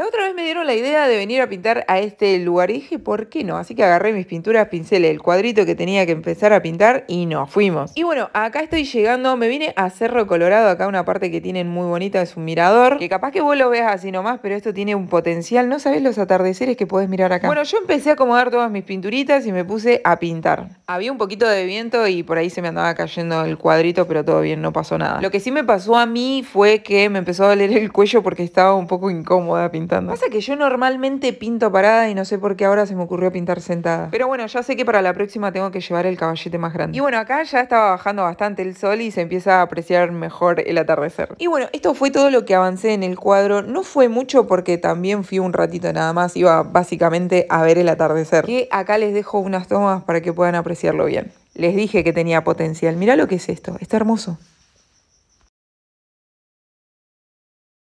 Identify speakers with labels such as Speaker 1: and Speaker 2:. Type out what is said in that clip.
Speaker 1: La otra vez me dieron la idea de venir a pintar a este lugar y dije, ¿por qué no? Así que agarré mis pinturas, pinceles, el cuadrito que tenía que empezar a pintar y nos fuimos. Y bueno, acá estoy llegando, me vine a Cerro Colorado, acá una parte que tienen muy bonita, es un mirador, que capaz que vos lo veas así nomás, pero esto tiene un potencial, no sabés los atardeceres que podés mirar acá. Bueno, yo empecé a acomodar todas mis pinturitas y me puse a pintar. Había un poquito de viento y por ahí se me andaba cayendo el cuadrito, pero todo bien, no pasó nada. Lo que sí me pasó a mí fue que me empezó a doler el cuello porque estaba un poco incómoda pintando Pasa que yo normalmente pinto parada y no sé por qué ahora se me ocurrió pintar sentada. Pero bueno, ya sé que para la próxima tengo que llevar el caballete más grande. Y bueno, acá ya estaba bajando bastante el sol y se empieza a apreciar mejor el atardecer. Y bueno, esto fue todo lo que avancé en el cuadro. No fue mucho porque también fui un ratito nada más. Iba básicamente a ver el atardecer. Y acá les dejo unas tomas para que puedan apreciarlo bien. Les dije que tenía potencial. Mirá lo que es esto. Está hermoso.